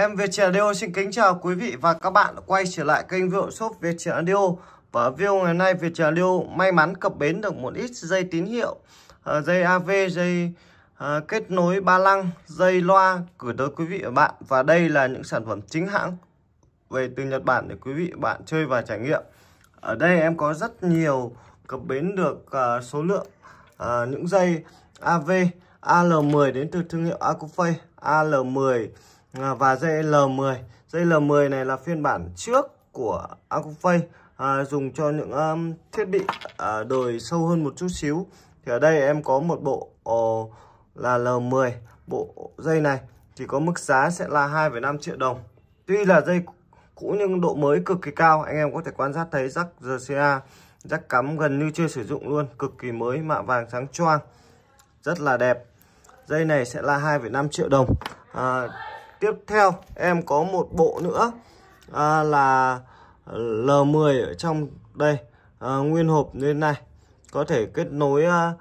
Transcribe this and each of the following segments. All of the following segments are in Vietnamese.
Em Vietjet Audio xin kính chào quý vị và các bạn quay trở lại kênh Việu Shop Vietjet Audio. Và video ngày nay Vietjet Audio may mắn cập bến được một ít dây tín hiệu, uh, dây AV, dây uh, kết nối ba lăng, dây loa gửi tới quý vị và bạn. Và đây là những sản phẩm chính hãng về từ Nhật Bản để quý vị và bạn chơi và trải nghiệm. Ở đây em có rất nhiều cập bến được uh, số lượng những dây AV AL10 đến từ thương hiệu Acofay AL10 À, và dây L10 dây L10 này là phiên bản trước của Acufay à, dùng cho những um, thiết bị à, đời sâu hơn một chút xíu thì ở đây em có một bộ ồ, là L10 bộ dây này thì có mức giá sẽ là 2,5 triệu đồng tuy là dây cũ nhưng độ mới cực kỳ cao anh em có thể quan sát thấy rắc RCA rắc cắm gần như chưa sử dụng luôn cực kỳ mới mạ vàng sáng choang rất là đẹp dây này sẽ là 2,5 triệu đồng à, tiếp theo em có một bộ nữa à, là L10 ở trong đây à, nguyên hộp lên này có thể kết nối à,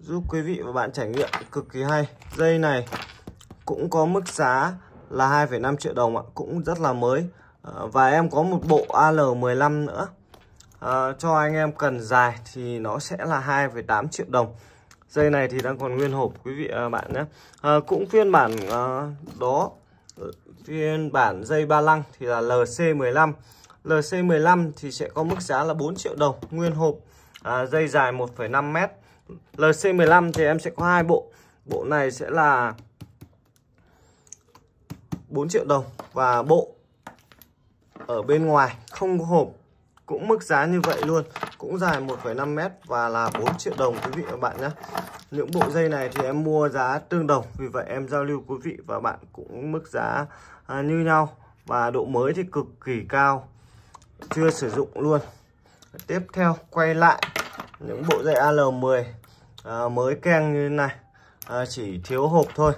giúp quý vị và bạn trải nghiệm cực kỳ hay dây này cũng có mức giá là 2,5 triệu đồng ạ cũng rất là mới à, và em có một bộ AL15 nữa à, cho anh em cần dài thì nó sẽ là 2,8 triệu đồng dây này thì đang còn nguyên hộp quý vị à, bạn nhé à, cũng phiên bản à, đó phiên bản dây ba lăng thì là LC15 LC15 thì sẽ có mức giá là 4 triệu đồng nguyên hộp à, dây dài 1,5 mét LC15 thì em sẽ có hai bộ bộ này sẽ là 4 triệu đồng và bộ ở bên ngoài không có hộp cũng mức giá như vậy luôn cũng dài 1,5m và là 4 triệu đồng quý vị và bạn nhé những bộ dây này thì em mua giá tương đồng vì vậy em giao lưu quý vị và bạn cũng mức giá à, như nhau và độ mới thì cực kỳ cao chưa sử dụng luôn tiếp theo quay lại những bộ dây AL10 à, mới keng như thế này à, chỉ thiếu hộp thôi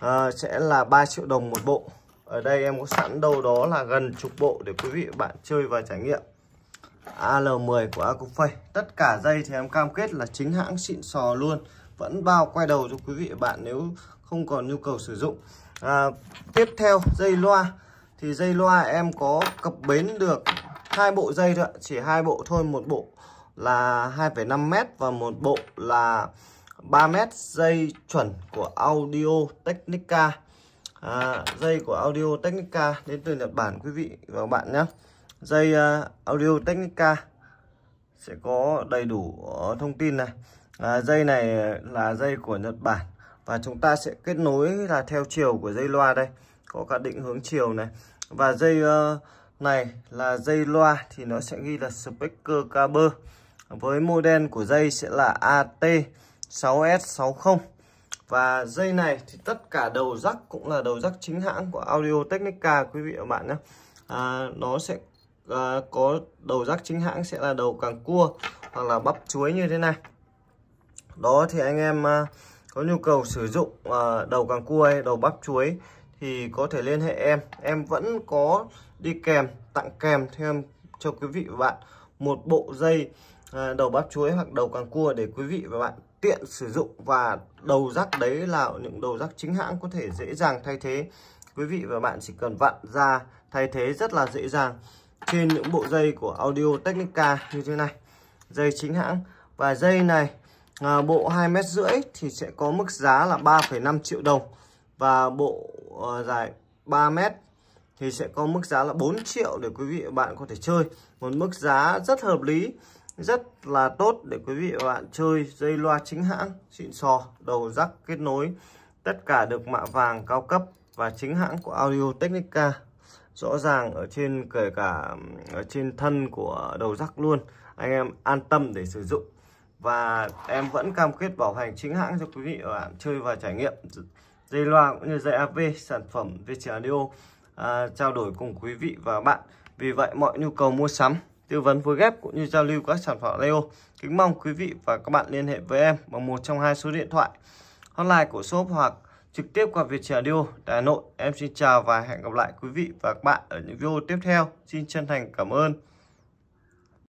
à, sẽ là 3 triệu đồng một bộ ở đây em có sẵn đâu đó là gần chục bộ để quý vị và bạn chơi và trải nghiệm AL10 của Acofay tất cả dây thì em cam kết là chính hãng xịn sò luôn vẫn bao quay đầu cho quý vị và bạn nếu không còn nhu cầu sử dụng à, tiếp theo dây loa thì dây loa em có cập bến được hai bộ dây thôi chỉ hai bộ thôi một bộ là 2,5m và một bộ là 3m dây chuẩn của Audio Technica à, dây của Audio Technica đến từ Nhật Bản quý vị và bạn nhé dây ờ, audio Technica sẽ có đầy đủ ờ, thông tin này à, dây này là dây của Nhật Bản và chúng ta sẽ kết nối là theo chiều của dây loa đây có cả định hướng chiều này và dây uh, này là dây loa thì nó sẽ ghi là speaker caber với model của dây sẽ là AT6S60 và dây này thì tất cả đầu rắc cũng là đầu rắc chính hãng của Audio Technica quý vị và bạn nhé à, nó sẽ à, có đầu rắc chính hãng sẽ là đầu càng cua hoặc là bắp chuối như thế này đó thì anh em à, có nhu cầu sử dụng à, đầu càng cua hay đầu bắp chuối thì có thể liên hệ em em vẫn có đi kèm tặng kèm thêm cho quý vị và bạn một bộ dây à, đầu bắp chuối hoặc đầu càng cua để quý vị và bạn tiện sử dụng và đầu rắc đấy là những đầu rắc chính hãng có thể dễ dàng thay thế quý vị và bạn chỉ cần vặn ra thay thế rất là dễ dàng trên những bộ dây của Audio Technica như thế này dây chính hãng và dây này à, bộ 2 mét rưỡi thì sẽ có mức giá là 3,5 triệu đồng và bộ à, dài 3 mét thì sẽ có mức giá là 4 triệu để quý vị và bạn có thể chơi một mức giá rất hợp lý rất là tốt để quý vị và bạn chơi dây loa chính hãng xịn sò đầu rắc kết nối tất cả được mạ vàng cao cấp và chính hãng của Audio Technica rõ ràng ở trên kể cả ở trên thân của đầu rắc luôn anh em an tâm để sử dụng và em vẫn cam kết bảo hành chính hãng cho quý vị và bạn chơi và trải nghiệm dây loa cũng như dây AV sản phẩm VCR à, trao đổi cùng quý vị và bạn vì vậy mọi nhu cầu mua sắm tư vấn phối ghép cũng như giao lưu các sản phẩm audio kính mong quý vị và các bạn liên hệ với em bằng một trong hai số điện thoại hotline của shop hoặc trực tiếp qua Việt Viettel Audio Hà Nội. Em xin chào và hẹn gặp lại quý vị và các bạn ở những video tiếp theo. Xin chân thành cảm ơn.